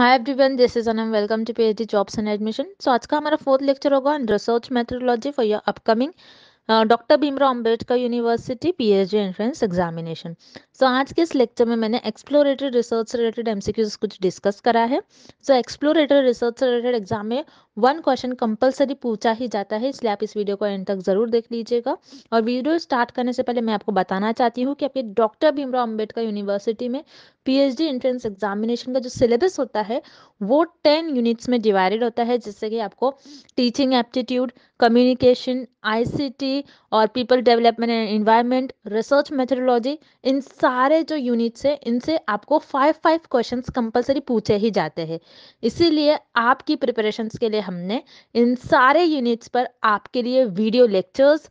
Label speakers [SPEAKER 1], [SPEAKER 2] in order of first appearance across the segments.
[SPEAKER 1] Hi everyone this is Anam welcome to P jobs and admission so आज का हमारा fourth lecture होगा on research methodology for your upcoming doctor Bhimrao Ambedkar university PhD entrance examination so आज के इस lecture में मैंने एक्सप्लोरेटरी रिसर्च रिलेटेड एमसीक्यूज कुछ डिस्कस करा है so exploratory research related exam में वन क्वेश्चन कंपलसरी पूछा ही जाता है इसलिए आप इस वीडियो को एंड तक जरूर देख लीजिएगा और वीडियो स्टार्ट करने से पहले मैं आपको बताना चाहती हूँ कि आपके डॉक्टर भीमराव अम्बेडकर यूनिवर्सिटी में पीएचडी एंट्रेंस एग्जामिनेशन का जो सिलेबस होता है वो टेन यूनिट्स में डिवाइडेड होता है जिससे कि आपको टीचिंग एप्टीट्यूड कम्युनिकेशन आईसीटी और people development and environment research methodology इन सारे जो यूनिट्स हैं इनसे आपको फाइव फाइव क्वेश्चंस कंपलसरी पूछे ही जाते हैं इसीलिए आपकी प्रिपरेशंस के लिए हमने इन सारे यूनिट्स पर आपके लिए video lectures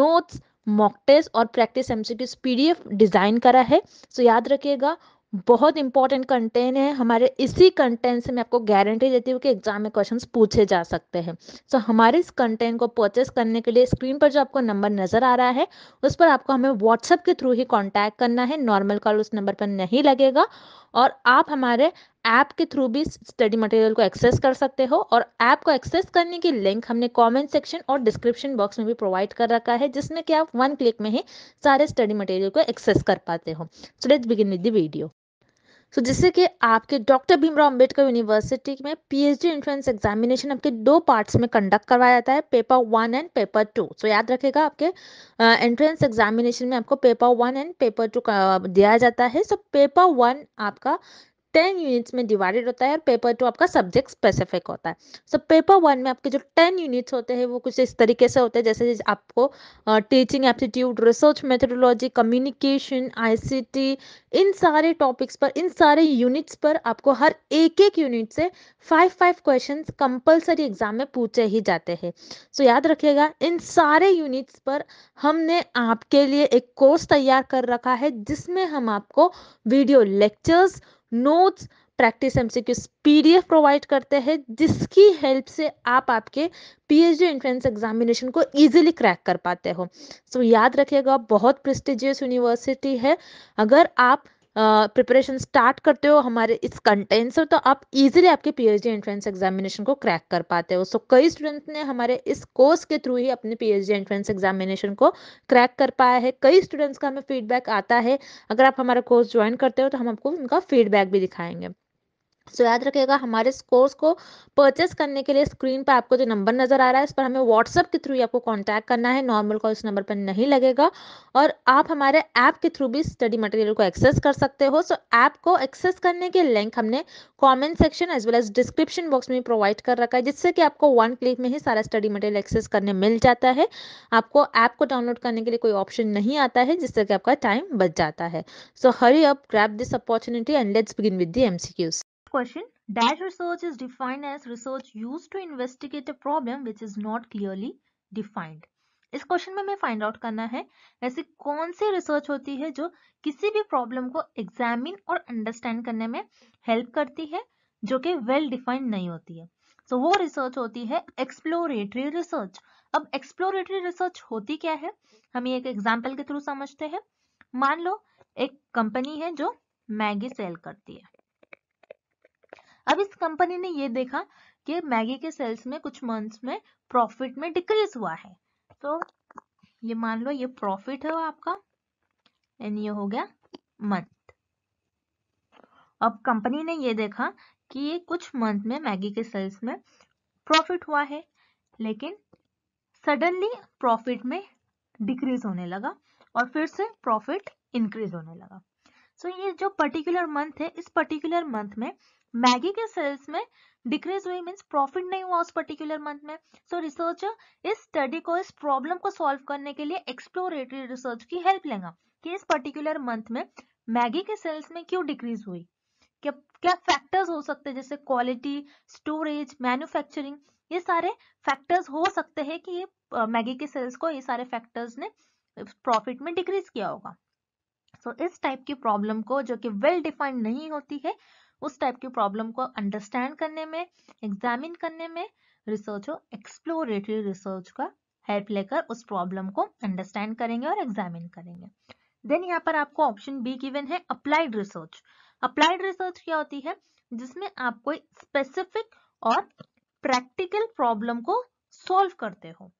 [SPEAKER 1] notes mock test और प्रैक्टिस एमसीक्यूज पीडीएफ डिज़ाइन करा है सो याद रखिएगा बहुत इंपॉर्टेंट कंटेंट है हमारे इसी कंटेंट से मैं आपको गारंटी देती हूँ कि एग्जाम में क्वेश्चंस पूछे जा सकते हैं सो so, हमारे इस कंटेंट को परचेस करने के लिए स्क्रीन पर जो आपको नंबर नज़र आ रहा है उस पर आपको हमें व्हाट्सएप के थ्रू ही कॉन्टैक्ट करना है नॉर्मल कॉल उस नंबर पर नहीं लगेगा और आप हमारे ऐप के थ्रू भी स्टडी मटेरियल को एक्सेस कर सकते हो और ऐप को एक्सेस करने की लिंक हमने कमेंट सेक्शन और डिस्क्रिप्शन बॉक्स में भी प्रोवाइड कर रखा है जिसमें कि आप वन क्लिक में ही सारे स्टडी मटेरियल को एक्सेस कर पाते हो so let's begin with the video so जिससे कि आपके डॉक्टर भीमराव अंबेडकर यूनिवर्सिटी में पीएचडी एंट्रेंस एग्जामिनेशन आपके दो पार्ट्स में कंडक्ट करवाया जाता है paper one and paper two so याद रखेगा आपके एंट्रेंस एग्जामिनेशन में आपको paper one and paper two दिया जाता है सो पेपर वन आपका टेन यूनिट्स में डिवाइडेड होता है और पेपर टू आपका सब्जेक्ट स्पेसिफिक होता है सो पेपर वन में आपके जो टेन यूनिट्स होते हैं वो कुछ इस तरीके से होते हैं जैसे आपको teaching aptitude research methodology communication I इन सारे टॉपिक्स पर इन सारे यूनिट्स पर आपको हर एक एक यूनिट से five five question compulsory exam में पूछे ही जाते हैं सो so, याद रखिएगा इन सारे यूनिट्स पर हमने आपके लिए एक कोर्स तैयार कर रखा है जिसमें हम आपको video lectures notes practice MCQs PDF provide करते हैं जिसकी हेल्प से आप आपके पीएचडी एंट्रेंस एग्जामिनेशन को इजीली क्रैक कर पाते हो सो so, याद रखिएगा बहुत प्रेस्टिजियस यूनिवर्सिटी है अगर आप प्रिपरेशन स्टार्ट करते हो हमारे इस कंटेंट से तो आप इजीली आपके पीएचडी एंट्रेंस एग्जामिनेशन को क्रैक कर पाते हो सो so, कई स्टूडेंट ने हमारे इस कोर्स के थ्रू ही अपने पीएचडी एंट्रेंस एग्जामिनेशन को क्रैक कर पाया है कई स्टूडेंट्स का हमें फीडबैक आता है अगर आप हमारा कोर्स ज्वाइन करते हो तो हम आपको उनका फीडबैक भी दिखाएंगे सो याद रखेगा हमारे कोर्स को परचेस करने के लिए स्क्रीन पर आपको जो नंबर नज़र आ रहा है इस पर हमें व्हाट्सएप के थ्रू ही आपको कॉन्टेक्ट करना है नॉर्मल कॉल इस नंबर पर नहीं लगेगा और आप हमारे ऐप के थ्रू भी स्टडी मटेरियल को एक्सेस कर सकते हो सो ऐप को एक्सेस करने के लिंक हमने comment section as well as description box में प्रोवाइड कर रखा है जिससे कि आपको वन क्लिक में ही सारा स्टडी मटेरियल एक्सेस करने मिल जाता है आपको ऐप को डाउनलोड करने के लिए कोई ऑप्शन नहीं आता है जिससे कि आपका टाइम बच जाता है so hurry up grab this opportunity and let's begin with the MCQs Qs question, dash research is defined as research used to investigate a problem which is not clearly defined. इस question में हमें find out करना है ऐसी कौन सी research होती है जो किसी भी प्रॉब्लम को एग्जामिन और अंडरस्टैंड करने में हेल्प करती है जो कि वेल डिफाइंड नहीं होती है सो so, वो रिसर्च होती है एक्सप्लोरेटरी रिसर्च अब एक्सप्लोरेटरी रिसर्च होती क्या है हम एक एग्जाम्पल के थ्रू समझते हैं मान लो एक कंपनी है जो मैगी सेल करती है अब इस कंपनी ने ये देखा कि मैगी के सेल्स में कुछ मंथ्स में प्रॉफिट में डिक्रीज हुआ है तो ये मान लो ये प्रॉफिट है आपका एंड ये हो गया मंथ अब कंपनी ने ये देखा कि ये कुछ मंथ में मैगी के सेल्स में प्रॉफिट हुआ है लेकिन सडनली प्रॉफिट में डिक्रीज होने लगा और फिर से प्रॉफिट इंक्रीज होने लगा सो so, ये जो पर्टिकुलर मंथ है इस पर्टिकुलर मंथ में मैगी के सेल्स में डिक्रीज हुई मीन्स प्रॉफिट नहीं हुआ उस पर्टिकुलर मंथ में सो so, रिसर्चर इस स्टडी को इस प्रॉब्लम को सॉल्व करने के लिए एक्सप्लोरेटरी रिसर्च की हेल्प लेगा कि इस पर्टिकुलर मंथ में मैगी के सेल्स में क्यों डिक्रीज हुई क्या क्या फैक्टर्स हो सकते हैं जैसे क्वालिटी स्टोरेज मैन्युफैक्चरिंग ये सारे फैक्टर्स हो सकते हैं कि ये मैगी के सेल्स को ये सारे फैक्टर्स ने प्रॉफिट में डिक्रीज किया होगा सो so, इस टाइप की प्रॉब्लम को जो कि वेल डिफाइंड नहीं होती है उस टाइप की प्रॉब्लम को अंडरस्टैंड करने में एग्जामिन करने में रिसर्च हो एक्सप्लोरेटरी रिसर्च का हेल्प लेकर उस प्रॉब्लम को अंडरस्टैंड करेंगे और एग्जामिन करेंगे देन यहाँ पर आपको ऑप्शन बी गिवन है अप्लाइड रिसर्च अप्लाइड रिसर्च क्या होती है जिसमें आप कोई स्पेसिफिक और प्रैक्टिकल प्रॉब्लम को सॉल्व करते हो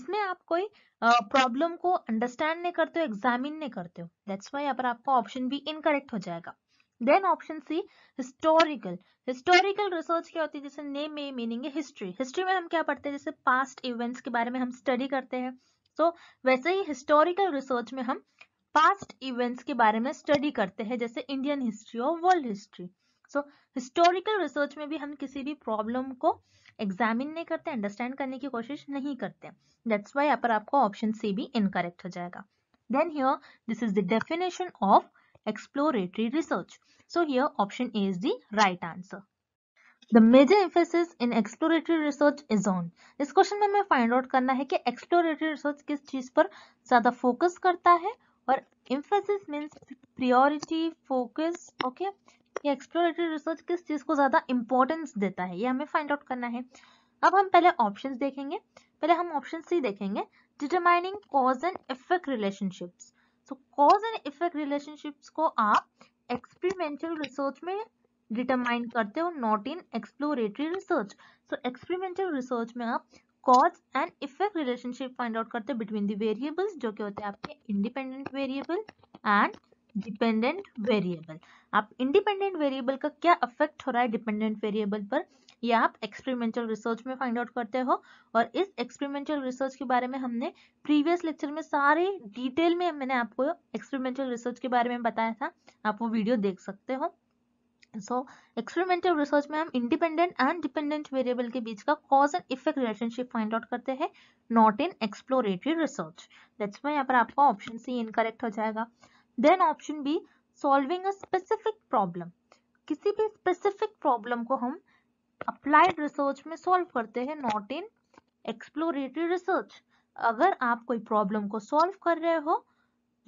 [SPEAKER 1] इसमें आप कोई प्रॉब्लम को अंडरस्टैंड नहीं करते हो एग्जामिन नहीं करते हो दैट्स वाई यहाँ पर आपका ऑप्शन बी इनकरेक्ट हो जाएगा then option C historical historical research क्या होती है जैसे नेम में मीनिंग है हिस्ट्री हिस्ट्री में हम क्या पढ़ते हैं जैसे पास्ट इवेंट्स के बारे में हम स्टडी करते हैं सो so, वैसे ही हिस्टोरिकल रिसर्च में हम पास्ट इवेंट्स के बारे में स्टडी करते हैं जैसे इंडियन हिस्ट्री और world history so historical research में भी हम किसी भी प्रॉब्लम को एग्जामिन नहीं करते अंडरस्टैंड करने की कोशिश नहीं करते दैट्स वाई यहाँ पर आपको ऑप्शन सी भी इनकरेक्ट हो जाएगा then here this is the definition of exploratory research. So here option A is the right answer. The major emphasis in exploratory research is on. इस क्वेश्चन में हमें find out करना है कि exploratory research किस चीज पर ज्यादा फोकस करता है और emphasis means priority focus okay ये एक्सप्लोरेटरी रिसर्च किस चीज को ज्यादा इंपॉर्टेंस देता है ये हमें फाइंड आउट करना है अब हम पहले ऑप्शंस देखेंगे पहले हम ऑप्शन सी देखेंगे determining cause and effect relationships so cause and effect relationships को आप एक्सपेरिमेंटल रिसर्च में डिटरमाइन करते हो not in exploratory research so experimental research में आप cause and effect relationship find out करते हो बिटवीन द वेरिएबल्स जो कि होते हैं आपके independent variable and dependent variable आप इंडिपेंडेंट वेरिएबल का क्या इफेक्ट हो रहा है डिपेंडेंट वेरिएबल पर ये आप एक्सपेरिमेंटल रिसर्च में फाइंड आउट करते हो और इस एक्सपेरिमेंटल रिसर्च के बारे में हमने प्रीवियस लेक्चर में सारे डिटेल में मैंने आपको एक्सपेरिमेंटल रिसर्च के बारे में बताया था आप वो वीडियो देख सकते हो सो एक्सपेरिमेंटल रिसर्च में हम इंडिपेंडेंट एंड डिपेंडेंट वेरिएबल के बीच का cause and effect relationship find out करते हैं not in exploratory research that's why यहाँ पर आपका ऑप्शन सी इनकरेक्ट हो जाएगा then option B solving a specific problem किसी भी स्पेसिफिक प्रॉब्लम को हम अप्लाइड रिसर्च में सॉल्व करते हैं नॉट इन एक्सप्लोरेटरी रिसर्च अगर आप कोई प्रॉब्लम को सॉल्व कर रहे हो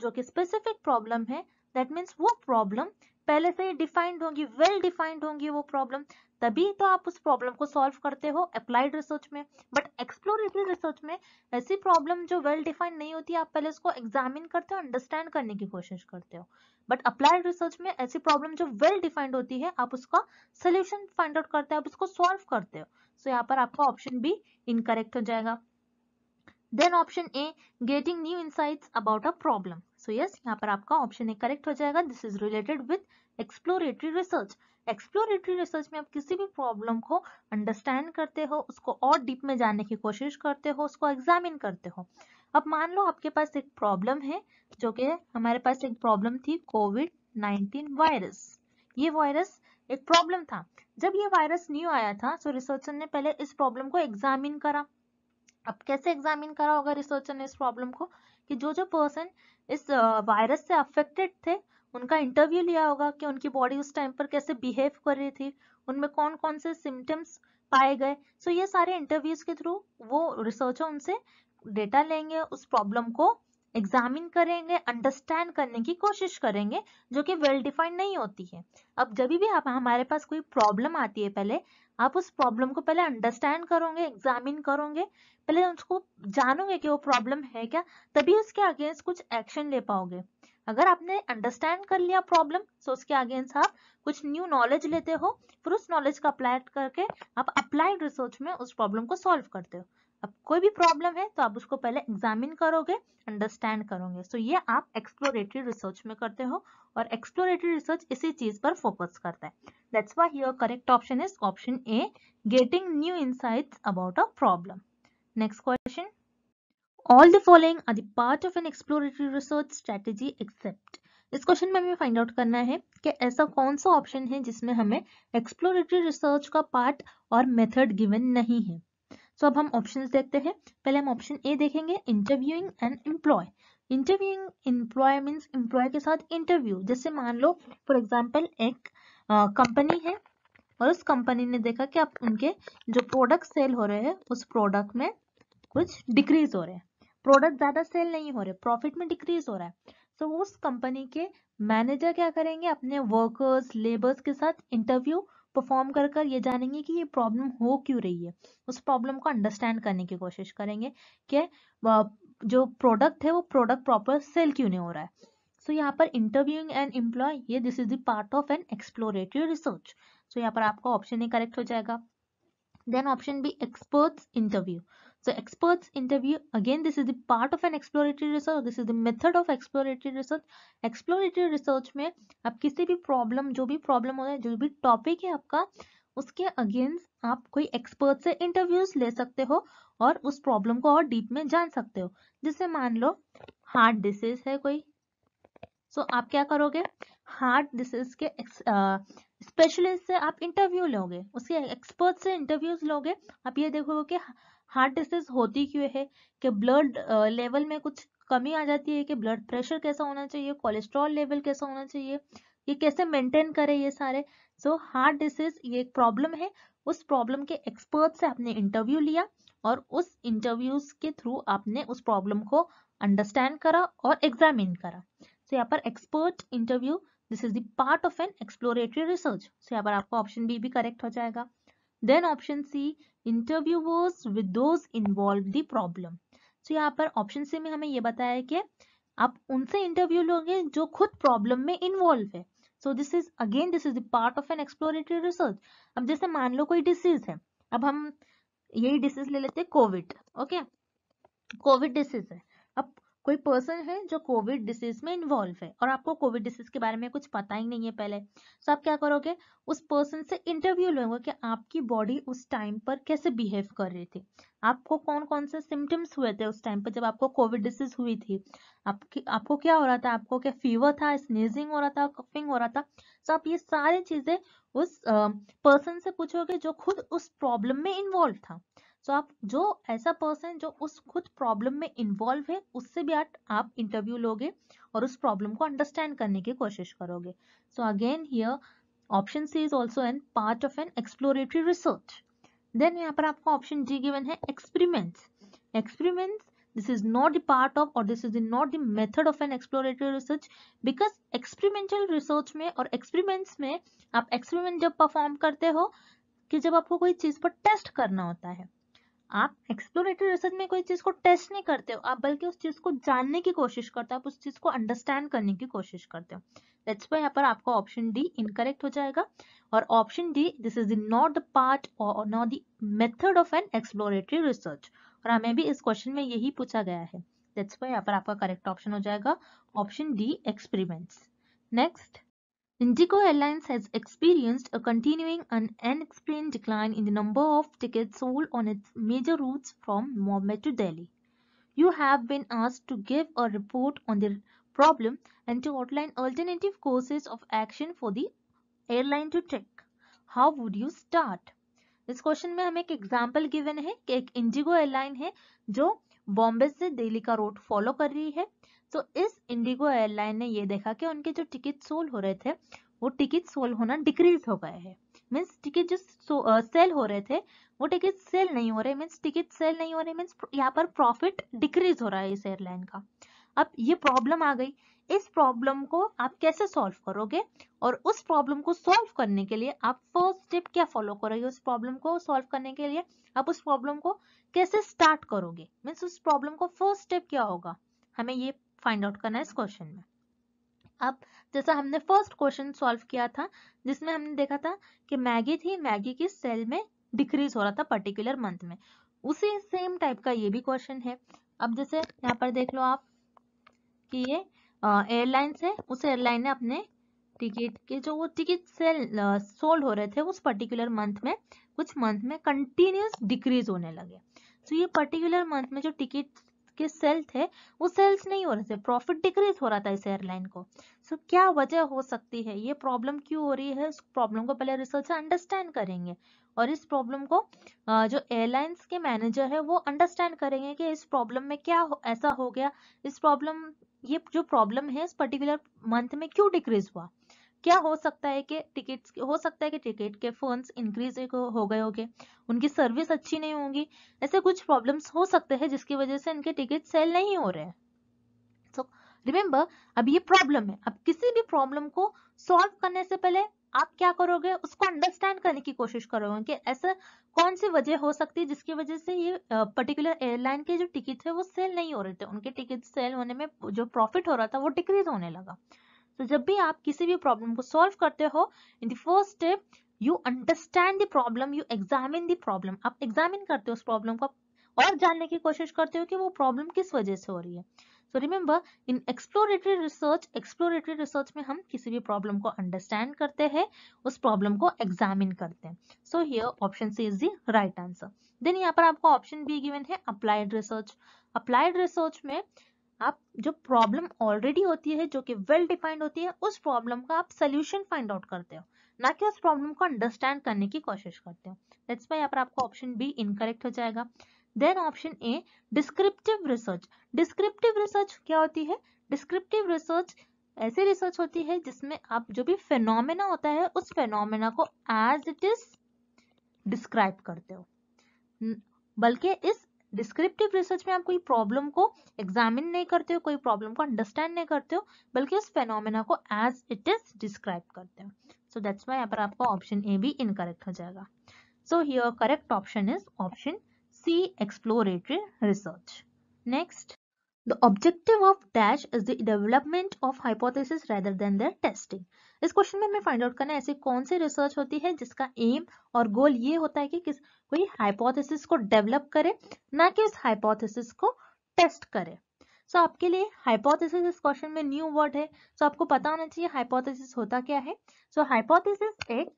[SPEAKER 1] जो कि स्पेसिफिक प्रॉब्लम है दैट मीन्स वो प्रॉब्लम पहले से ही डिफाइंड होंगी वेल डिफाइंड होंगी वो प्रॉब्लम तभी तो आप उस प्रॉब्लम को सॉल्व करते हो अप्लाइड रिसर्च में बट एक्सप्लोरेटरी रिसर्च में ऐसी प्रॉब्लम जो वेल well डिफाइंड नहीं होती आप पहले उसको एग्जामिन करते हो अंडरस्टैंड करने की कोशिश करते हो बट अप्लाइड रिसर्च में ऐसी प्रॉब्लम जो वेल well डिफाइंड होती है आप उसका सोल्यूशन फाइंड आउट करते हो आप उसको सॉल्व करते हो सो so, यहाँ पर आपका ऑप्शन बी इनकरेक्ट हो जाएगा then option A getting new insights about a problem so yes यहाँ पर आपका ऑप्शन ए करेक्ट हो जाएगा this is related with exploratory research exploratory research में आप किसी भी प्रॉब्लम को अंडरस्टैंड करते हो उसको और डीप में जाने की कोशिश करते हो उसको एग्जामिन करते हो अब मान लो आपके पास एक प्रॉब्लम है जो कि हमारे पास एक प्रॉब्लम थी कोविड नाइन्टीन वायरस ये वायरस एक प्रॉब्लम था जब ये वायरस न्यू आया था तो रिसर्चर ने पहले इस प्रॉब्लम को एग्जामिन करा अब कैसे एग्जामिन करा होगा रिसर्चर ने इस प्रॉब्लम को कि जो जो पर्सन इस वायरस से अफेक्टेड थे उनका इंटरव्यू लिया होगा कि उनकी बॉडी उस टाइम पर कैसे बिहेव कर रही थी उनमें कौन कौन से सिम्टम्स पाए गए सो ये सारे इंटरव्यूज के थ्रू वो रिसर्चर उनसे डेटा लेंगे उस प्रॉब्लम को एग्जामिन करेंगे अंडरस्टैंड करने की कोशिश करेंगे जो कि वेल डिफाइंड नहीं होती है अब जब भी आप हमारे पास कोई प्रॉब्लम आती है पहले आप उस प्रॉब्लम को पहले अंडरस्टैंड करोगे एग्जामिन करोगे पहले उसको जानोगे कि वो प्रॉब्लम है क्या तभी उसके अगेंस्ट कुछ एक्शन ले पाओगे अगर आपने अंडरस्टैंड कर लिया प्रॉब्लम तो उसके अगेंस्ट आप कुछ न्यू नॉलेज लेते हो फिर उस नॉलेज का अप्लाई करके आप अप्लाइड रिसर्च में उस प्रॉब्लम को सॉल्व करते हो अब कोई भी प्रॉब्लम है तो आप उसको पहले एग्जामिन करोगे अंडरस्टैंड करोगे सो so, ये आप एक्सप्लोरेटरी रिसर्च में करते हो और एक्सप्लोरेटरी रिसर्च इसी चीज पर फोकस करता है that's why your correct option is option A getting new insight about a problem next question all the following are the part of an exploratory research strategy except इस question में हमें find out करना है कि ऐसा कौन सा option है जिसमें हमें एक्सप्लोरेटरी रिसर्च का पार्ट और मेथड गिवन नहीं है सो so, अब हम ऑप्शन देखते हैं पहले हम ऑप्शन ए देखेंगे interviewing and employ interviewing employ means employ के साथ इंटरव्यू जैसे मान लो फॉर एग्जाम्पल एक कंपनी है और उस कंपनी ने देखा कि आप उनके जो प्रोडक्ट सेल हो रहे हैं उस प्रोडक्ट में कुछ डिक्रीज हो रहे हैं प्रोडक्ट ज़्यादा सेल नहीं हो रहे प्रॉफिट में डिक्रीज हो रहा है सो so, उस कंपनी के मैनेजर क्या करेंगे अपने वर्कर्स लेबर्स के साथ इंटरव्यू परफॉर्म कर कर ये जानेंगे कि ये प्रॉब्लम हो क्यों रही है उस प्रॉब्लम को अंडरस्टैंड करने की कोशिश करेंगे कि जो प्रोडक्ट है वो प्रोडक्ट प्रॉपर सेल क्यों नहीं हो रहा है सो so, यहाँ पर इंटरव्यूइंग एंड एम्प्लॉय ये this is the part of an exploratory research so यहाँ पर आपका ऑप्शन ए करेक्ट हो जाएगा then option B experts interview So experts interview, again this is the part of an exploratory research, this is the method of exploratory research. Exploratory research में आप किसी भी problem, जो भी problem हो रहा है जो भी topic है आपका उसके अगेंस्ट आप कोई एक्सपर्ट से इंटरव्यूज ले सकते हो और उस प्रॉब्लम को और डीप में जान सकते हो जैसे मान लो हार्ट डिसीज है कोई सो so, आप क्या करोगे हार्ट डिसीज के स्पेशलिस्ट से आप इंटरव्यू लोगे उसके एक्सपर्ट से इंटरव्यूज लोगे आप ये देखोगे कि हार्ट डिसीज होती क्यों है कि ब्लड लेवल में कुछ कमी आ जाती है कि ब्लड प्रेशर कैसा होना चाहिए कोलेस्ट्रॉल लेवल कैसा होना चाहिए ये कैसे मेंटेन करें ये सारे सो हार्ट डिसीज ये एक प्रॉब्लम है उस प्रॉब्लम के एक्सपर्ट से आपने इंटरव्यू लिया और उस इंटरव्यूज के थ्रू आपने उस प्रॉब्लम को अंडरस्टैंड करा और एग्जामिन करा सो यहाँ पर expert interview this is part of an exploratory research so यहाँ पर आपका ऑप्शन बी भी करेक्ट हो जाएगा then option C interviewers with those involve the problem तो यहाँ पर ऑप्शन सी में हमें ये बताया कि आप उनसे इंटरव्यू लोगे जो खुद प्रॉब्लम में इन्वॉल्व है so this is again this is the part of an exploratory research अब जैसे मान लो कोई डिसीज है अब हम यही डिसीज ले लेते हैं कोविड ओके कोविड डिसीज है कोई पर्सन है जो कोविड डिसीज में इन्वॉल्व है और आपको कोविड डिसीज के बारे में कुछ पता ही नहीं है पहले तो आप क्या करोगे उस पर्सन से इंटरव्यू लोगे कि आपकी बॉडी उस टाइम पर कैसे बिहेव कर रही थी आपको कौन कौन से सिम्टम्स हुए थे उस टाइम पर जब आपको कोविड डिसीज हुई थी आपकी आपको क्या हो रहा था आपको क्या फीवर था स्नीजिंग हो रहा था कफिंग हो रहा था तो आप ये सारी चीजें उस पर्सन से पूछोगे जो खुद उस प्रॉब्लम में इन्वॉल्व था सो आप जो ऐसा पर्सन जो उस खुद प्रॉब्लम में इन्वॉल्व है उससे भी आप, इंटरव्यू लोगे और उस प्रॉब्लम को अंडरस्टैंड करने की कोशिश करोगे so again here option C is also an part of an exploratory research then यहाँ पर आपको ऑप्शन जी गिवन है experiments experiments this is not the part of or this is not the method of an exploratory research because experimental research में और experiments में आप experiment जब perform करते हो कि जब आपको कोई चीज पर टेस्ट करना होता है आप एक्सप्लोरेटरी रिसर्च में कोई चीज को टेस्ट नहीं करते हो आप बल्कि उस चीज को जानने की कोशिश करते हो आप उस चीज को अंडरस्टैंड करने की कोशिश करते हो दैट्स वाई यहाँ पर आपका ऑप्शन डी इनकरेक्ट हो जाएगा और option D this is not the part और not the method of an exploratory research और हमें भी इस क्वेश्चन में यही पूछा गया है दैट्स वाई यहाँ पर आपका करेक्ट ऑप्शन हो जाएगा option D experiments next Indigo Airlines has experienced a continuing and unexplained decline in the number of tickets sold on its major routes from Mumbai to Delhi. You have been asked to give a report on the problem and to outline alternative courses of action for the airline to take. How would you start? इस question में हमें एक given given है कि एक Indigo airline है जो बॉम्बे से दिल्ली का रूट फॉलो कर रही है तो इस इंडिगो एयरलाइन ने ये देखा कि उनके जो टिकट सोल हो रहे थे वो टिकट सोल होना डिक्रीज हो गए हैं मीन्स टिकट जो सेल हो रहे थे वो टिकट सेल नहीं हो रहे मीन्स टिकट सेल नहीं हो रहे मीन्स यहाँ पर प्रॉफिट डिक्रीज हो रहा है इस एयरलाइन का अब ये प्रॉब्लम आ गई इस प्रॉब्लम को आप कैसे सॉल्व करोगे और उस प्रॉब्लम को सॉल्व करने के लिए आप फर्स्ट स्टेप क्या फॉलो करोगे उस प्रॉब्लम को सॉल्व करने के लिए आप उस प्रॉब्लम को कैसे स्टार्ट करोगे मीन्स उस प्रॉब्लम को फर्स्ट स्टेप क्या होगा हमें ये फाइंड आउट करना है इस क्वेश्चन में अब जैसा हमने फर्स्ट क्वेश्चन सॉल्व किया था जिसमें हमने देखा था कि मैगी थी मैगी की सेल में डिक्रीज हो रहा था पर्टिकुलर मंथ में उसी सेम टाइप का ये भी क्वेश्चन है अब जैसे यहाँ पर देख लो आप कि ये एयरलाइन है उस एयरलाइन ने अपने टिकट के जो वो टिकट सेल सोल्ड हो रहे थे उस पर्टिकुलर मंथ में कुछ मंथ में कंटिन्यूस डिक्रीज होने लगे तो ये पर्टिकुलर मंथ में जो टिकट उसके सेल थे वो सेल्स नहीं हो रहे थे प्रॉफिट डिक्रीज हो रहा था इस एयरलाइन को सो so, क्या वजह हो सकती है ये प्रॉब्लम क्यों हो रही है इस प्रॉब्लम को पहले रिसर्चर अंडरस्टैंड करेंगे और इस प्रॉब्लम को जो एयरलाइंस के मैनेजर है वो अंडरस्टैंड करेंगे कि इस प्रॉब्लम में क्या हो, ऐसा हो गया इस प्रॉब्लम ये जो प्रॉब्लम है इस पर्टिकुलर मंथ में क्यों डिक्रीज हुआ क्या हो सकता है कि टिकट्स हो सकता है कि टिकट के फंड्स इंक्रीज हो गए होंगे उनकी सर्विस अच्छी नहीं होगी ऐसे कुछ प्रॉब्लम्स हो सकते हैं जिसकी वजह से इनके टिकट सेल नहीं हो रहे हैं सो रिमेम्बर अब ये प्रॉब्लम है अब किसी भी प्रॉब्लम को सॉल्व करने से पहले आप क्या करोगे उसको अंडरस्टैंड करने की कोशिश करोगे कि ऐसा कौन सी वजह हो सकती है जिसकी वजह से ये पर्टिकुलर एयरलाइन के जो टिकट है वो सेल नहीं हो रहे थे उनके टिकट सेल होने में जो प्रॉफिट हो रहा था वो डिक्रीज होने लगा तो जब भी आप किसी भी प्रॉब्लम को सॉल्व करते हो in the first step you understand the problem you examine the problem आप एग्जामिन करते हो उस प्रॉब्लम को और जानने की कोशिश करते हो कि वो प्रॉब्लम किस वजह से हो रही है so remember in exploratory research exploratory research में हम किसी भी प्रॉब्लम को अंडरस्टैंड करते हैं उस प्रॉब्लम को एग्जामिन करते हैं so here option C is the right answer then यहाँ पर आपको ऑप्शन बी गिवन है अप्लाइड रिसर्च अप्लाइड रिसर्च में आप जो प्रॉब्लम ऑलरेडी होती है जो कि वेल डिफाइंड होती है उस प्रॉब्लम का आप सोल्यूशन फाइंड आउट करते हो ना कि उस प्रॉब्लम को अंडरस्टैंड करने की कोशिश करते हो दैट्स वाई यहाँ पर आपका ऑप्शन बी इनकरेक्ट हो जाएगा then option A descriptive research descriptive research क्या होती है डिस्क्रिप्टिव रिसर्च ऐसी रिसर्च होती है जिसमें आप जो भी फेनोमेना होता है उस फेनोमेना को एज इट इज डिस्क्राइब करते हो बल्कि इस डिस्क्रिप्टिव रिसर्च में आप कोई प्रॉब्लम को एग्जामिन नहीं करते हो कोई प्रॉब्लम को अंडरस्टैंड नहीं करते हो बल्कि उस फेनोमेना को एज इट इज डिस्क्राइब करते हो सो दैट्स वाई यहाँ पर आपका ऑप्शन ए भी इनकरेक्ट हो जाएगा so here correct option is option C exploratory research next The objective of dash is the development of hypothesis rather than their testing. इस question में हमें फाइंड आउट करना है ऐसी कौन सी रिसर्च होती है जिसका एम और गोल ये होता है कि किस कोई हाइपोथेसिस को डेवलप करे ना कि उस हाइपोथेसिस को टेस्ट करे सो so, आपके लिए हाइपोथेसिस इस क्वेश्चन में न्यू वर्ड है सो so, आपको पता होना चाहिए हाइपोथेसिस होता क्या है सो so, हाइपोथेसिस एक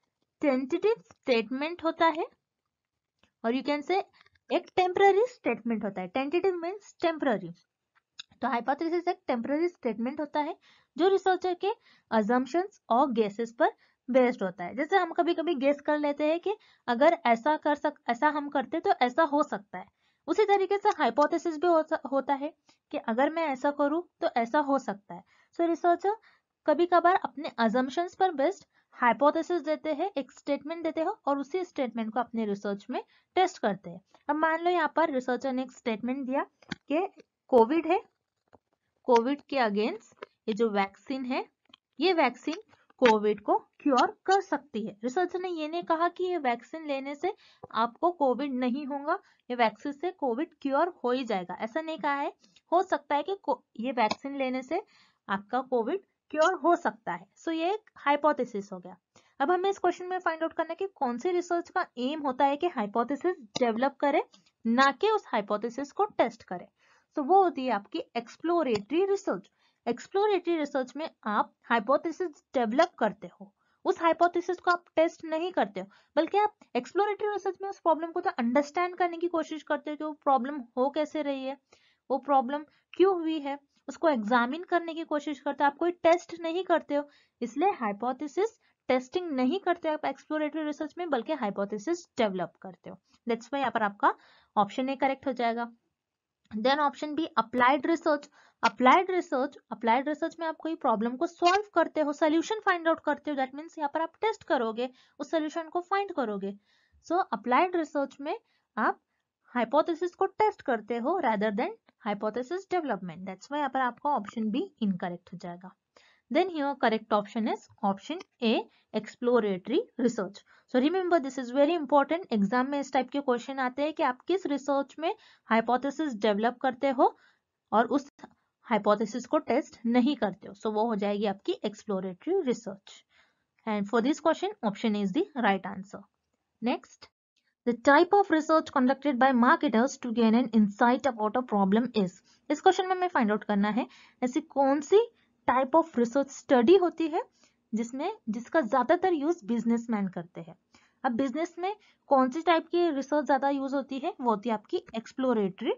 [SPEAKER 1] टेंटेटिव स्टेटमेंट होता है और यू कैन से एक टेम्पररी स्टेटमेंट होता है टेंटेटिव मीन्स टेम्पररी तो हाइपोथेसिस एक टेम्पररी स्टेटमेंट होता है जो रिसर्चर के अजम्पन और गेसेस पर बेस्ड होता है जैसे हम कभी कभी गेस कर लेते हैं कि अगर ऐसा कर सक ऐसा हम करते तो ऐसा हो सकता है उसी तरीके से हाइपोथेसिस भी हो, होता है कि अगर मैं ऐसा करूं तो ऐसा हो सकता है सो so, रिसर्चर कभी कभार अपने अजम्पन्स पर बेस्ड हाइपोथेसिस देते हैं एक स्टेटमेंट देते हैं और उसी स्टेटमेंट को अपने रिसर्च में टेस्ट करते हैं अब मान लो यहाँ पर रिसर्चर ने एक स्टेटमेंट दिया कि कोविड है कोविड के अगेंस्ट ये जो वैक्सीन है ये वैक्सीन कोविड को क्योर कर सकती है रिसर्च ने ये नहीं कहा कि ये वैक्सीन लेने से आपको कोविड नहीं होगा ये वैक्सीन से कोविड क्योर हो ही जाएगा ऐसा नहीं कहा है हो सकता है कि ये वैक्सीन लेने से आपका कोविड क्योर हो सकता है सो so, ये एक हाइपोथेसिस हो गया अब हमें इस क्वेश्चन में फाइंड आउट करना है कि कौन सी रिसर्च का एम होता है कि हाइपोथेसिस डेवलप करे ना कि उस हाइपोथेसिस को टेस्ट करे तो वो होती है आपकी एक्सप्लोरेटरी रिसर्च एक्सप्लोरेटरी रिसर्च में आप हाइपोथेसिस डेवलप करते हो उस हाइपोथेसिस को आप टेस्ट नहीं करते हो बल्कि आप एक्सप्लोरेटरी रिसर्च में उस प्रॉब्लम को तो अंडरस्टैंड करने की कोशिश करते हो कि वो प्रॉब्लम हो कैसे रही है वो प्रॉब्लम क्यों हुई है उसको एग्जामिन करने की कोशिश करते हो आप कोई टेस्ट नहीं करते हो इसलिए हाइपोथेसिस टेस्टिंग नहीं करते हो आप एक्सप्लोरेटरी रिसर्च में बल्कि हाइपोथेसिस डेवलप करते हो दैट्स वाई यहाँ पर आपका ऑप्शन ए करेक्ट हो जाएगा then option B applied research applied research applied research में आप कोई प्रॉब्लम को सॉल्व करते हो सोल्यूशन फाइंड आउट करते हो दैट मीन्स यहाँ पर आप टेस्ट करोगे उस सोल्यूशन को फाइंड करोगे सो अप्लाइड रिसर्च में आप हाइपोथेसिस को टेस्ट करते हो rather than hypothesis development that's why यहाँ पर आपका ऑप्शन बी इनकरेक्ट हो जाएगा then here correct option is option A exploratory research. So remember this is very important exam mein is type ke question aate hai ki aap kis research mein hypothesis develop karte ho aur us hypothesis ko test nahi karte ho so wo ho jayegi aapki exploratory research. And for this question option A is the right answer. Next. The type of research conducted by marketers to gain an insight about a problem is. इस question में हमें find out करना है ऐसी कौन सी type of research study होती है जिसमें जिसका ज़्यादातर यूज़ बिजनेसमैन करते हैं अब बिजनेस में कौन सी टाइप की रिसर्च ज़्यादा यूज होती है वो होती है आपकी एक्सप्लोरेटरी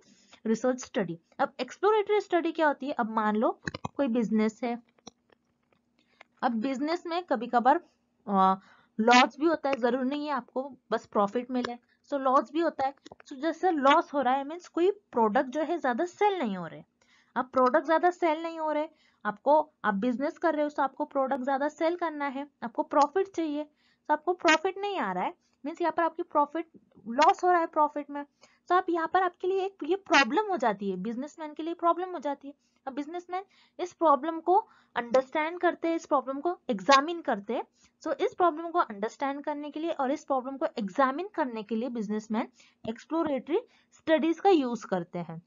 [SPEAKER 1] रिसर्च स्टडी अब एक्सप्लोरेटरी स्टडी क्या होती है अब मान लो कोई बिजनेस है अब बिजनेस में कभी कभार लॉस भी होता है जरूरी नहीं है आपको बस प्रॉफिट मिले सो लॉस भी होता है सो जैसे लॉस हो रहा है मीन्स कोई प्रोडक्ट जो है ज़्यादा सेल नहीं हो रहे अब प्रोडक्ट ज़्यादा सेल नहीं हो रहे आपको आप बिजनेस कर रहे हो तो आपको प्रोडक्ट ज्यादा सेल करना है आपको प्रॉफिट चाहिए तो आपको प्रॉफिट नहीं आ रहा है मीन्स यहाँ पर आपकी प्रॉफिट लॉस हो रहा है प्रॉफिट में तो आप यहाँ पर आपके लिए एक ये प्रॉब्लम हो जाती है बिजनेसमैन के लिए प्रॉब्लम हो जाती है अब बिजनेसमैन इस प्रॉब्लम को अंडरस्टैंड करते हैं इस प्रॉब्लम को एग्जामिन करते हैं सो so, इस प्रॉब्लम को अंडरस्टैंड करने के लिए और इस प्रॉब्लम को एग्जामिन करने के लिए बिजनेसमैन एक्सप्लोरेटरी स्टडीज का यूज करते हैं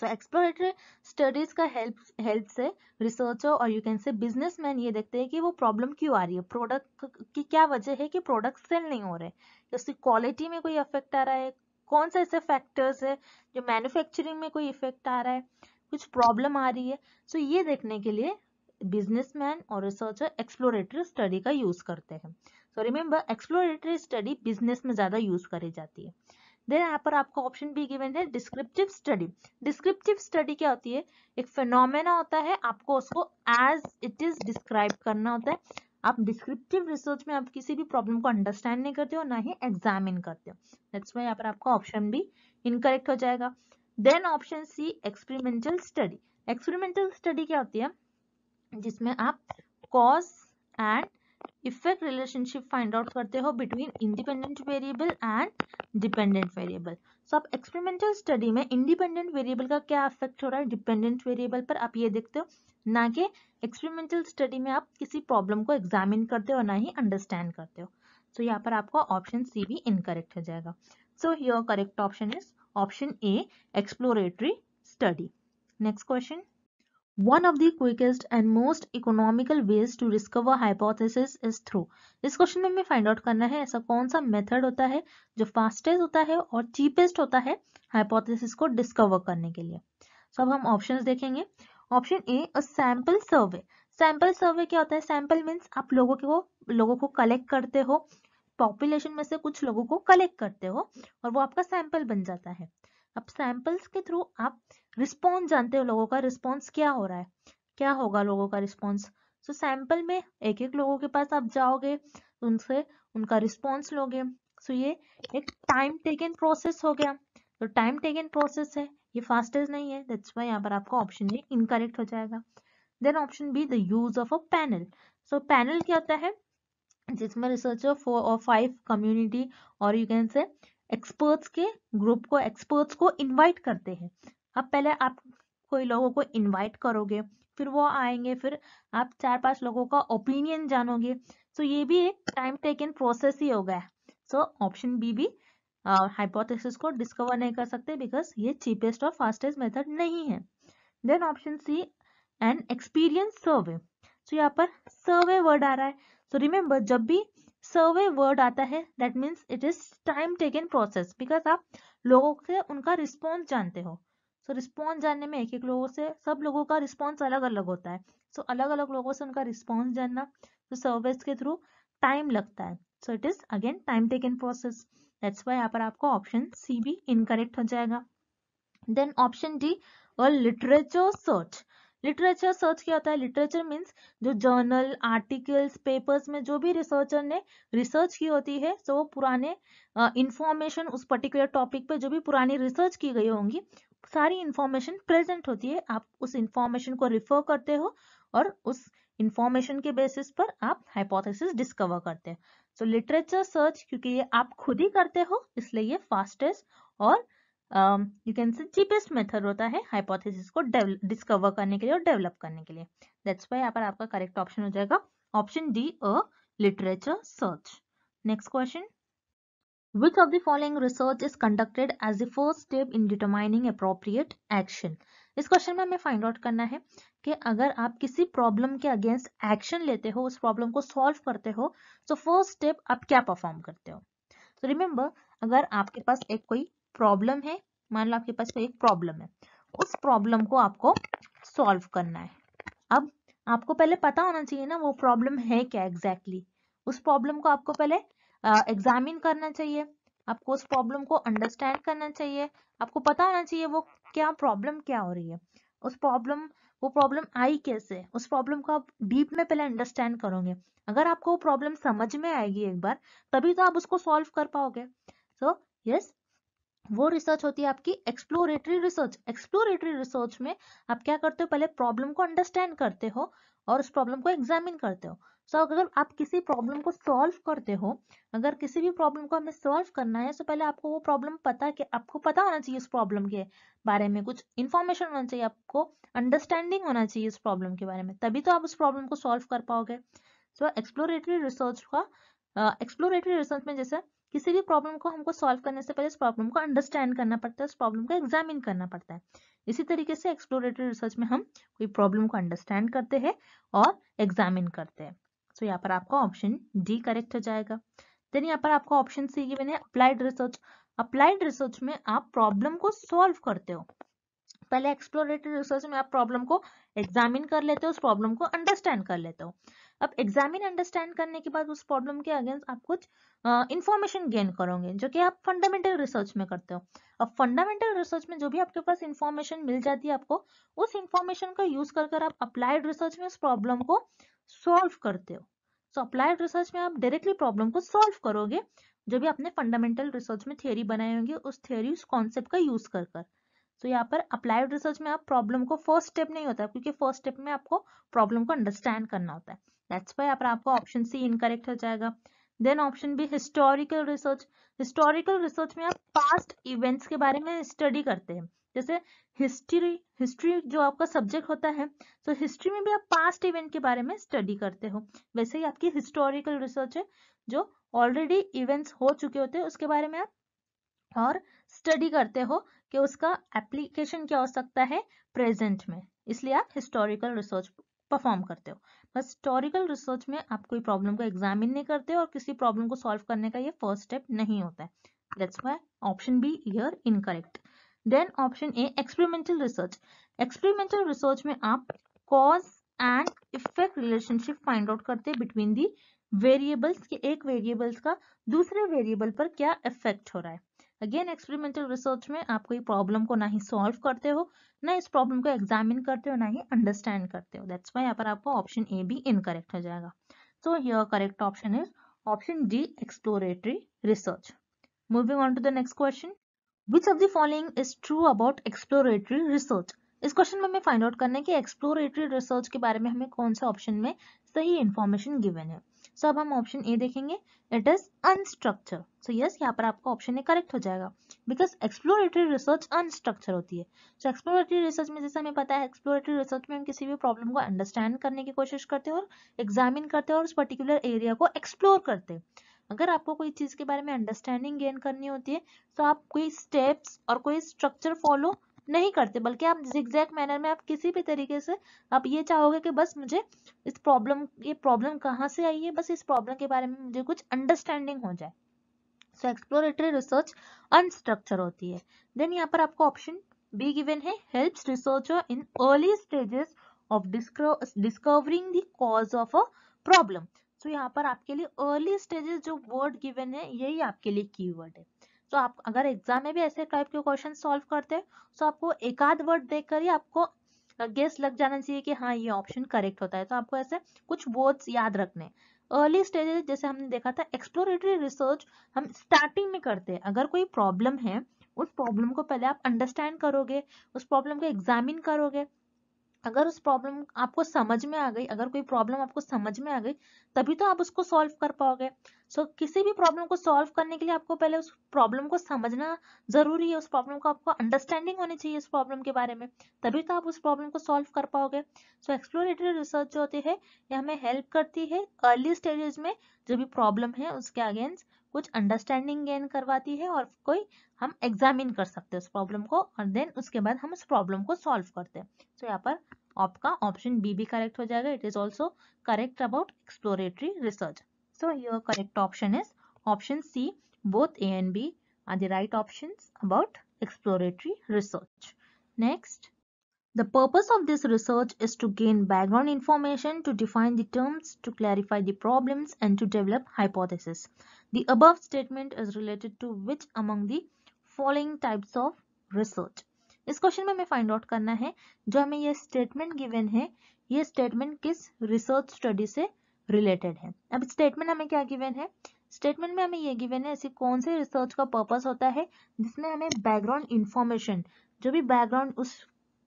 [SPEAKER 1] सो एक्सप्लोरेटरी स्टडीज का हेल्प हेल्प से रिसर्चर और यू कैन से बिजनेसमैन ये देखते हैं कि वो प्रॉब्लम क्यों आ रही है प्रोडक्ट की क्या वजह है कि प्रोडक्ट सेल नहीं हो रहे उसकी क्वालिटी में कोई इफेक्ट आ रहा है कौन से ऐसे फैक्टर्स है जो मैन्युफैक्चरिंग में कोई इफेक्ट आ रहा है कुछ प्रॉब्लम आ रही है सो so, ये देखने के लिए बिजनेसमैन और रिसर्चर एक्सप्लोरेटरी स्टडी का यूज करते हैं so remember exploratory study business में ज्यादा यूज करी जाती है देन यहाँ पर आपको ऑप्शन भी गिवन है डिस्क्रिप्टिव स्टडी डिस्क्रिप्टिव स्टडी क्या होती है एक फेनोमेना होता है आपको उसको एज इट इज डिस्क्राइब करना होता है आप डिस्क्रिप्टिव रिसर्च में आप किसी भी प्रॉब्लम को अंडरस्टैंड नहीं करते हो ना ही एग्जामिन करते हो नेक्स्ट में यहाँ पर आपका ऑप्शन भी इनकरेक्ट हो जाएगा then option C experimental study experimental study क्या होती है जिसमें आप cause and effect relationship find out करते हो between independent variable and dependent variable so आप एक्सपेरिमेंटल स्टडी में इंडिपेंडेंट वेरिएबल का क्या इफेक्ट हो रहा है डिपेंडेंट वेरिएबल पर आप ये देखते हो ना कि एक्सपेरिमेंटल स्टडी में आप किसी प्रॉब्लम को एग्जामिन करते हो ना ही अंडरस्टैंड करते हो सो so, यहाँ पर आपका ऑप्शन सी भी इनकरेक्ट हो जाएगा so your correct option is option A exploratory study next question One of the quickest and most economical ways to discover hypothesis is through. इस क्वेश्चन में हमें फाइंड आउट करना है ऐसा कौन सा मेथड होता है जो फास्टेस्ट होता है और चीपेस्ट होता है हाइपोथेसिस को डिस्कवर करने के लिए सो अब हम ऑप्शंस देखेंगे option A a sample survey sample survey क्या होता है सैंपल मीन्स आप लोगों को लोगों को कलेक्ट करते हो पॉपुलेशन में से कुछ लोगों को कलेक्ट करते हो और वो आपका सैंपल बन जाता है अब सैंपल्स के थ्रू आप रिस्पॉन्स जानते हो लोगों का रिस्पॉन्स क्या हो रहा है क्या होगा लोगों का रिस्पॉन्स सो so, सैंपल में एक एक लोगों के पास आप जाओगे उनसे उनका रिस्पॉन्स लोगे सो so, ये एक टाइम टेकन प्रोसेस हो गया तो टाइम टेकन प्रोसेस है ये फास्टेस्ट नहीं है दैट्स वाई यहाँ पर आपका ऑप्शन ए इनकरेक्ट हो जाएगा then option B the use of a panel so panel क्या होता है जिसमें रिसर्चर फोर और फाइव कम्युनिटी और यू कैन से एक्सपर्ट्स के ग्रुप को एक्सपर्ट्स को इनवाइट करते हैं अब पहले आप कोई लोगों को इनवाइट करोगे फिर वो आएंगे फिर आप चार पांच लोगों का ओपिनियन जानोगे सो तो ये भी एक टाइम टेकन प्रोसेस ही होगा सो ऑप्शन बी भी हाइपोथेसिस uh, को डिस्कवर नहीं कर सकते बिकॉज ये चीपेस्ट और फास्टेस्ट मेथड नहीं है then option C and experience survey so यहाँ पर सर्वे वर्ड आ रहा है सो so, रिमेम्बर जब भी सर्वे वर्ड आता है that means it is time taken process because आप लोगों से उनका रिस्पॉन्स जानते हो सो रिस्पॉन्स जानने में एक एक लोगों से सब लोगों का रिस्पॉन्स अलग अलग होता है सो so, अलग अलग लोगों से उनका रिस्पॉन्स जानना तो so, सर्वेस के थ्रू टाइम लगता है so it is again time take in process that's why यहाँ पर आपको ऑप्शन सी भी इनकरेक्ट हो जाएगा देन ऑप्शन डी और लिटरेचर सर्च लिटरेचर सर्च क्या होता है लिटरेचर मीन्स जो जर्नल आर्टिकल्स पेपर्स में जो भी रिसर्चर ने रिसर्च की होती है सो वो पुराने इंफॉर्मेशन uh, उस पर्टिकुलर टॉपिक पे जो भी पुरानी रिसर्च की गई होंगी सारी इंफॉर्मेशन प्रेजेंट होती है आप उस इंफॉर्मेशन को रिफर करते हो और उस इंफॉर्मेशन के बेसिस पर आप हाइपोथेसिस डिस्कवर करते हैं सो लिटरेचर सर्च क्योंकि ये आप खुद ही करते हो इसलिए ये फास्टेस्ट और you can say cheapest method होता है हाइपोथेसिस को डिस्कवर करने के लिए और डेवलप करने के लिए दैट्स वाई यहाँ पर आपका करेक्ट ऑप्शन हो जाएगा option D a literature search next question Which of the following research is conducted as the first step in determining appropriate action? इस क्वेश्चन में हमें फाइंड आउट करना है कि अगर आप किसी प्रॉब्लम के अगेंस्ट एक्शन लेते हो उस प्रॉब्लम को सॉल्व करते हो तो फर्स्ट स्टेप आप क्या परफॉर्म करते हो तो so रिमेम्बर अगर आपके पास एक कोई प्रॉब्लम है मान लो आपके पास कोई एक प्रॉब्लम है उस प्रॉब्लम को आपको सॉल्व करना है अब आपको पहले पता होना चाहिए ना वो प्रॉब्लम है क्या एग्जैक्टली exactly? उस प्रॉब्लम को आपको पहले एग्जामिन करना चाहिए आपको उस प्रॉब्लम को अंडरस्टैंड करना चाहिए आपको पता होना चाहिए वो क्या प्रॉब्लम क्या हो रही है उस प्रॉब्लम वो प्रॉब्लम आई कैसे उस प्रॉब्लम को आप डीप में पहले अंडरस्टैंड करोगे अगर आपको वो प्रॉब्लम समझ में आएगी एक बार तभी तो आप उसको सॉल्व कर पाओगे सो so, यस yes, वो रिसर्च होती है आपकी एक्सप्लोरेटरी रिसर्च एक्सप्लोरेटरी रिसर्च में आप क्या करते हो पहले प्रॉब्लम को अंडरस्टैंड करते हो और उस प्रॉब्लम को एग्जामिन करते हो सो so, अगर आप किसी प्रॉब्लम को सॉल्व करते हो अगर किसी भी प्रॉब्लम को हमें सॉल्व करना है तो पहले आपको वो प्रॉब्लम पता कि आपको पता होना चाहिए इस प्रॉब्लम के बारे में कुछ इन्फॉर्मेशन होना चाहिए आपको अंडरस्टैंडिंग होना चाहिए इस प्रॉब्लम के बारे में तभी तो आप उस प्रॉब्लम को सॉल्व कर पाओगे सो एक्सप्लोरेटरी रिसर्च का एक्सप्लोरेटरी रिसर्च में जैसे किसी भी प्रॉब्लम को हमको सॉल्व करने से पहले इस प्रॉब्लम को अंडरस्टैंड करना पड़ता है उस प्रॉब्लम को एग्जामिन करना पड़ता है इसी तरीके से एक्सप्लोरेटरी रिसर्च में हम कोई प्रॉब्लम को अंडरस्टैंड करते हैं और एग्जामिन करते हैं सो तो यहाँ पर आपका ऑप्शन डी करेक्ट हो जाएगा देन यहाँ पर आपका ऑप्शन सी की मैंने अप्लाइड रिसर्च अप्लाइड रिसर्च में आप प्रॉब्लम को सॉल्व करते हो पहले एक्सप्लोरेटरी रिसर्च में आप प्रॉब्लम को एग्जामिन कर लेते हो उस प्रॉब्लम को अंडरस्टैंड कर लेते हो अब एग्जामिन अंडरस्टैंड करने के बाद उस प्रॉब्लम के अगेंस्ट आप कुछ इन्फॉर्मेशन uh, गेन करोगे जो कि आप फंडामेंटल रिसर्च में करते हो अब फंडामेंटल रिसर्च में जो भी आपके पास इन्फॉर्मेशन मिल जाती है आपको उस इन्फॉर्मेशन का यूज कर आप अप्लाइड रिसर्च में उस प्रॉब्लम को सॉल्व करते हो सो अप्लाइड रिसर्च में आप डायरेक्टली प्रॉब्लम को सॉल्व करोगे जो भी आपने फंडामेंटल रिसर्च में थियरी बनाए होंगे उस थ्योरी उस कॉन्सेप्ट का यूज कर कर सो so, यहाँ पर अप्लाइड रिसर्च में आप प्रॉब्लम को फर्स्ट स्टेप नहीं होता क्योंकि फर्स्ट स्टेप में आपको प्रॉब्लम को अंडरस्टैंड करना होता है दैट्स वाई यहाँ पर आपको ऑप्शन सी इनकरेक्ट हो जाएगा then option B historical research historical research में आप पास्ट इवेंट्स के बारे में स्टडी करते हैं जैसे हिस्ट्री हिस्ट्री जो आपका सब्जेक्ट होता है तो हिस्ट्री में भी आप पास्ट इवेंट के बारे में स्टडी करते हो वैसे ही आपकी हिस्टोरिकल रिसर्च है जो ऑलरेडी इवेंट्स हो चुके होते हैं उसके बारे में आप और स्टडी करते हो कि उसका एप्लीकेशन क्या हो सकता है प्रेजेंट में इसलिए आप हिस्टोरिकल रिसर्च परफॉर्म करते हो बस हिस्टोरिकल रिसर्च में आप कोई प्रॉब्लम को एग्जामिन नहीं करते और किसी प्रॉब्लम को सॉल्व करने का ये फर्स्ट स्टेप नहीं होता है option B incorrect then option A experimental research experimental research में आप cause and effect relationship find out करते हैं बिटवीन दी वेरिएबल्स के एक वेरिएबल्स का दूसरे वेरिएबल पर क्या इफेक्ट हो रहा है अगेन एक्सपेरिमेंटल रिसर्च में आप कोई प्रॉब्लम को ना ही सॉल्व करते हो ना इस प्रॉब्लम को एग्जामिन करते हो ना ही अंडरस्टैंड करते हो दैट्स वाई यहाँ पर आपको ऑप्शन ए भी इनकरेक्ट हो जाएगा so here correct option is option D exploratory research moving on to the next question which of the following is true about exploratory research इस क्वेश्चन में हमें फाइंड आउट करना है कि एक्सप्लोरेटरी रिसर्च के बारे में हमें कौन सा ऑप्शन में सही इन्फॉर्मेशन गिवन है सो so, अब हम ऑप्शन ए देखेंगे it is unstructured so yes यहाँ पर आपका ऑप्शन ए करेक्ट हो जाएगा बिकॉज एक्सप्लोरेटरी रिसर्च अनस्ट्रक्चर होती है सो एक्सप्लोरेटरी रिसर्च में जैसे हमें पता है एक्सप्लोरेटरी रिसर्च में हम किसी भी प्रॉब्लम को अंडरस्टैंड करने की कोशिश करते हैं और एग्जामिन करते हैं और उस पर्टिकुलर एरिया को एक्सप्लोर करते हैं अगर आपको कोई चीज़ के बारे में अंडरस्टैंडिंग गेन करनी होती है तो आप कोई स्टेप्स और कोई स्ट्रक्चर फॉलो नहीं करते बल्कि आप एग्जैक्ट मैनर में आप किसी भी तरीके से आप ये चाहोगे कि बस मुझे इस प्रॉब्लम ये प्रॉब्लम कहाँ से आई है बस इस प्रॉब्लम के बारे में मुझे कुछ अंडरस्टैंडिंग हो जाए सो एक्सप्लोरेटरी रिसर्च अनस्ट्रक्चर होती है देन यहाँ पर आपको ऑप्शन बी गिवेन है helps researcher in early stages of discovering the cause of a problem so so, यहाँ पर आपके लिए अर्ली स्टेजेस जो वर्ड गिवन है यही आपके लिए की है तो so, आप अगर एग्जाम में भी ऐसे टाइप के क्वेश्चन सॉल्व करते हैं so तो आपको एक आध वर्ड देख कर ही आपको गेस लग जाना चाहिए कि हाँ ये ऑप्शन करेक्ट होता है तो आपको ऐसे कुछ वर्ड्स याद रखने अर्ली स्टेजेस जैसे हमने देखा था एक्सप्लोरेटरी रिसर्च हम स्टार्टिंग में करते हैं अगर कोई प्रॉब्लम है उस प्रॉब्लम को पहले आप अंडरस्टैंड करोगे उस प्रॉब्लम को एग्जामिन करोगे अगर उस प्रॉब्लम आपको समझ में आ गई अगर कोई प्रॉब्लम आपको समझ में आ गई तभी तो आप उसको सॉल्व कर पाओगे सो so, किसी भी प्रॉब्लम को सॉल्व करने के लिए आपको पहले उस प्रॉब्लम को समझना जरूरी है उस प्रॉब्लम को आपको अंडरस्टैंडिंग होनी चाहिए उस प्रॉब्लम के बारे में तभी तो आप उस प्रॉब्लम को सॉल्व कर पाओगे सो एक्सप्लोरेटरी रिसर्च जो होती है ये हमें हेल्प करती है अर्ली स्टेजेस में जो भी प्रॉब्लम है उसके अगेंस्ट कुछ अंडरस्टैंडिंग गेन करवाती है और कोई हम एग्जामिन कर सकते हैं उस प्रॉब्लम को और देन उसके बाद हम उस प्रॉब्लम को सॉल्व करते हैं सो so, यहाँ पर आपका ऑप्शन बी भी करेक्ट हो जाएगा it is also correct about exploratory research so your correct option is option C both A and B are the right option about exploratory research next The purpose of this research is to gain background information to define the terms, to clarify the problems and to develop hypotheses. The above statement is related to which among the following types of research. इस question में हमें find out करना है जो हमें ये statement given है ये स्टेटमेंट किस रिसर्च स्टडी से रिलेटेड है अब स्टेटमेंट हमें क्या गिवन है स्टेटमेंट में हमें ये गिवन है ऐसी कौन से रिसर्च का पर्पस होता है जिसमें हमें बैकग्राउंड इंफॉर्मेशन जो भी बैकग्राउंड उस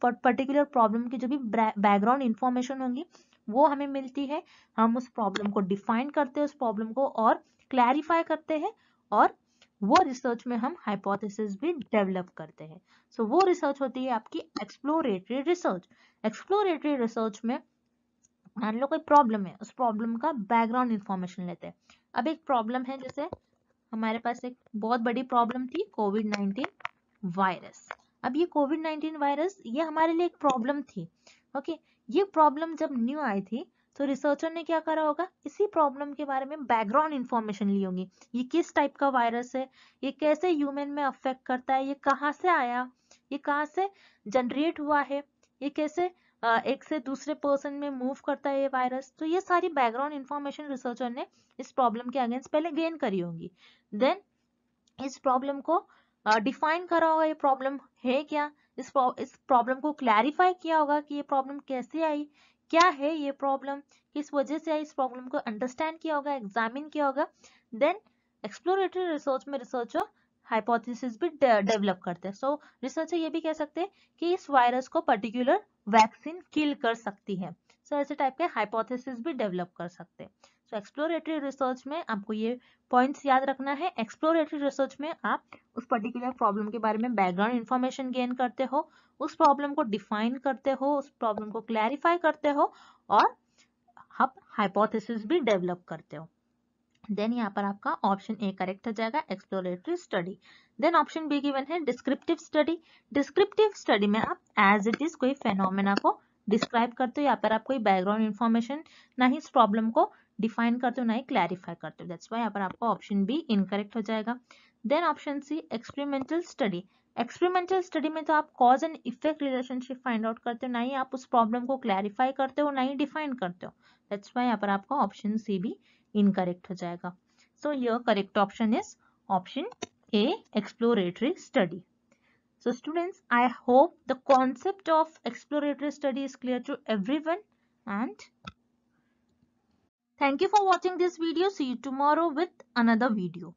[SPEAKER 1] पर्टिकुलर प्रॉब्लम की जो भी बैकग्राउंड इन्फॉर्मेशन होंगी वो हमें मिलती है हम उस प्रॉब्लम को डिफाइन करते हैं उस प्रॉब्लम को और क्लैरिफाई करते हैं और वो रिसर्च में हम हाइपोथेसिस भी डेवलप करते हैं सो so, वो रिसर्च होती है आपकी एक्सप्लोरेटरी रिसर्च एक्सप्लोरेटरी रिसर्च में मान लो कोई प्रॉब्लम है उस प्रॉब्लम का बैकग्राउंड इन्फॉर्मेशन लेते हैं अब एक प्रॉब्लम है जैसे हमारे पास एक बहुत बड़ी प्रॉब्लम थी कोविड नाइन्टीन वायरस अब ये कोविड नाइन्टीन वायरस ये हमारे लिए एक प्रॉब्लम थी ओके ये प्रॉब्लम जब न्यू आई थी तो रिसर्चर ने क्या करा होगा इसी प्रॉब्लम के बारे में बैकग्राउंड इन्फॉर्मेशन ली होगी ये किस टाइप का वायरस है ये कैसे ह्यूमन में अफेक्ट करता है ये कहाँ से आया ये कहाँ से जनरेट हुआ है ये कैसे एक से दूसरे पर्सन में मूव करता है ये वायरस तो ये सारी बैकग्राउंड इन्फॉर्मेशन रिसर्चर ने इस प्रॉब्लम के अगेंस्ट पहले गेन करी होगी देन इस प्रॉब्लम को डिफाइन करा होगा ये प्रॉब्लम है क्या इस इस प्रॉब्लम को क्लैरिफाई किया होगा कि ये प्रॉब्लम कैसे आई क्या है ये प्रॉब्लम किस वजह से आई इस प्रॉब्लम को अंडरस्टैंड किया होगा एग्जामिन किया होगा देन एक्सप्लोरेटरी रिसर्च में रिसर्च हाइपोथेसिस भी डेवलप करते हैं सो so, रिसर्चर ये भी कह सकते हैं कि इस वायरस को पर्टिकुलर वैक्सीन किल कर सकती है सो so, ऐसे टाइप के हाइपोथेसिस भी डेवलप कर सकते हैं तो एक्सप्लोरेटरी रिसर्च में आपको ये पॉइंट्स याद रखना है एक्सप्लोरेटरी रिसर्च में आप उस पर्टिकुलर प्रॉब्लम के बारे में बैकग्राउंड इन्फॉर्मेशन गेन करते हो उस प्रॉब्लम को डिफाइन करते हो उस प्रॉब्लम को क्लैरिफाई करते हो और आप हाइपोथेसिस भी डेवलप करते हो देन यहाँ पर आपका ऑप्शन ए करेक्ट हो जाएगा exploratory study then option B given है डिस्क्रिप्टिव स्टडी डिस्क्रिप्टिव स्टडी में आप एज इट इज कोई फेनोमेना को डिस्क्राइब करते हो यहाँ पर आप कोई बैकग्राउंड इन्फॉर्मेशन ना ही इस प्रॉब्लम को डिफाइन करते हो ना ही क्लैरिफाई करते हो दैट्स वाई यहाँ पर आपका ऑप्शन बी इनकरेक्ट हो जाएगा then option C experimental study experimental study में तो आप cause and effect relationship find out करते हो ना ही आप उस प्रॉब्लम को क्लैरिफाई करते हो ना ही डिफाइन करते हो दैट्स वाई यहाँ पर आपका ऑप्शन सी भी इनकरेक्ट हो जाएगा so your correct option is option A exploratory study so students I hope the concept of exploratory study is clear to everyone and Thank you for watching this video. See you tomorrow with another video.